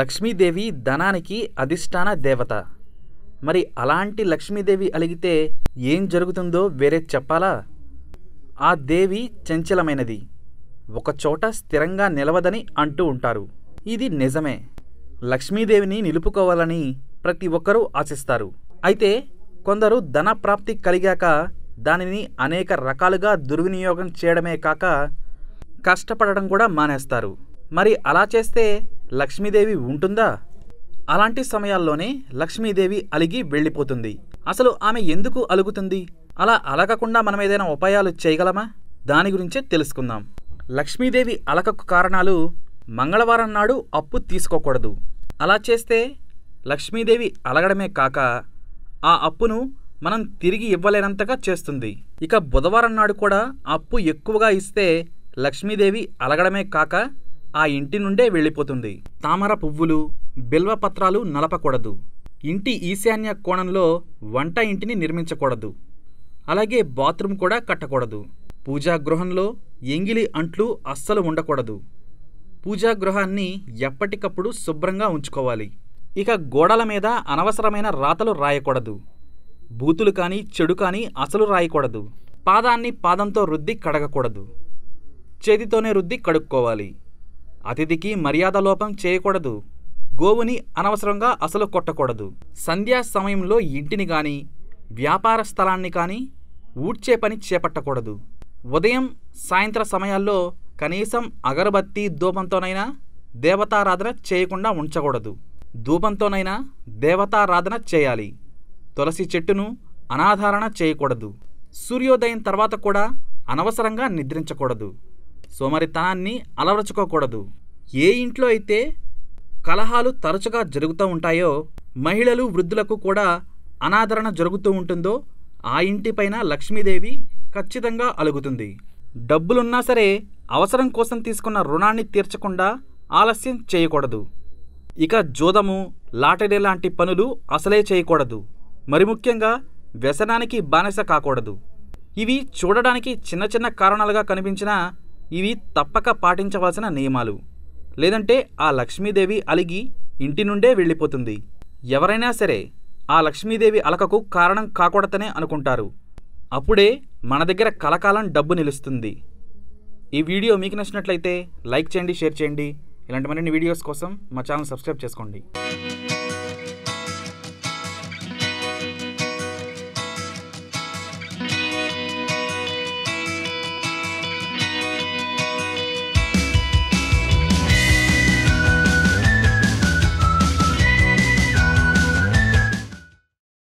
లక్ష్మీదేవి ధనానికి అధిష్టాన దేవత మరి అలాంటి లక్ష్మీదేవి అలిగితే ఏం జరుగుతుందో వేరే చెప్పాలా ఆ దేవి చంచలమైనది ఒకచోట స్థిరంగా నిలవదని అంటూ ఉంటారు ఇది నిజమే లక్ష్మీదేవిని నిలుపుకోవాలని ప్రతి ఒక్కరూ ఆశిస్తారు అయితే కొందరు ధన ప్రాప్తి కలిగాక దానిని అనేక రకాలుగా దుర్వినియోగం చేయడమే కాక కష్టపడడం కూడా మానేస్తారు మరి అలా చేస్తే లక్ష్మీదేవి ఉంటుందా అలాంటి సమయాల్లోనే లక్ష్మీదేవి అలిగి వెళ్ళిపోతుంది అసలు ఆమె ఎందుకు అలుగుతుంది అలా అలగకుండా మనం ఏదైనా ఉపాయాలు చేయగలమా దాని గురించే తెలుసుకుందాం లక్ష్మీదేవి అలకకు కారణాలు మంగళవారం నాడు అప్పు తీసుకోకూడదు అలా చేస్తే లక్ష్మీదేవి అలగడమే కాక ఆ అప్పును మనం తిరిగి ఇవ్వలేనంతగా చేస్తుంది ఇక బుధవారం నాడు కూడా అప్పు ఎక్కువగా ఇస్తే లక్ష్మీదేవి అలగడమే కాక ఆ ఇంటి నుండే వెళ్ళిపోతుంది తామర పువ్వులు బిల్వపత్రాలు నలపకూడదు ఇంటి ఈశాన్య కోణంలో వంట ఇంటిని నిర్మించకూడదు అలాగే బాత్రూమ్ కూడా కట్టకూడదు పూజాగృహంలో ఎంగిలి అంట్లు అస్సలు ఉండకూడదు పూజాగృహాన్ని ఎప్పటికప్పుడు శుభ్రంగా ఉంచుకోవాలి ఇక గోడల మీద అనవసరమైన రాతలు రాయకూడదు బూతులు కానీ చెడు కానీ అసలు రాయకూడదు పాదాన్ని పాదంతో రుద్ది కడగకూడదు చేతితోనే రుద్ది కడుక్కోవాలి అతిథికి మర్యాద లోపం చేయకూడదు గోవుని అనవసరంగా అసలు కొట్టకూడదు సంధ్యా సమయంలో ఇంటిని కానీ వ్యాపార స్థలాన్ని కానీ ఊడ్చే పని చేపట్టకూడదు ఉదయం సాయంత్ర సమయాల్లో కనీసం అగరబత్తి ధూపంతోనైనా దేవతారాధన చేయకుండా ఉంచకూడదు ధూపంతోనైనా దేవతారాధన చేయాలి తులసి చెట్టును అనాధారణ చేయకూడదు సూర్యోదయం తర్వాత కూడా అనవసరంగా నిద్రించకూడదు సోమరితనాన్ని అలవరచుకోకూడదు ఏ ఇంట్లో అయితే కలహాలు తరచుగా జరుగుతూ ఉంటాయో మహిళలు వృద్ధులకు కూడా అనాదరణ జరుగుతూ ఉంటుందో ఆ ఇంటిపైన లక్ష్మీదేవి ఖచ్చితంగా అలుగుతుంది డబ్బులున్నా సరే అవసరం కోసం తీసుకున్న రుణాన్ని తీర్చకుండా ఆలస్యం చేయకూడదు ఇక జోదము లాటరీ లాంటి పనులు అసలే చేయకూడదు మరి ముఖ్యంగా వ్యసనానికి బానిస కాకూడదు ఇవి చూడడానికి చిన్న చిన్న కారణాలుగా కనిపించినా ఇవి తప్పక పాటించవలసిన నియమాలు లేదంటే ఆ లక్ష్మీదేవి అలిగి ఇంటి నుండే వెళ్ళిపోతుంది ఎవరైనా సరే ఆ లక్ష్మీదేవి అలకకు కారణం కాకూడదనే అనుకుంటారు అప్పుడే మన దగ్గర కలకాలం డబ్బు నిలుస్తుంది ఈ వీడియో మీకు నచ్చినట్లయితే లైక్ చేయండి షేర్ చేయండి ఇలాంటి మరిన్ని వీడియోస్ కోసం మా ఛానల్ సబ్స్క్రైబ్ చేసుకోండి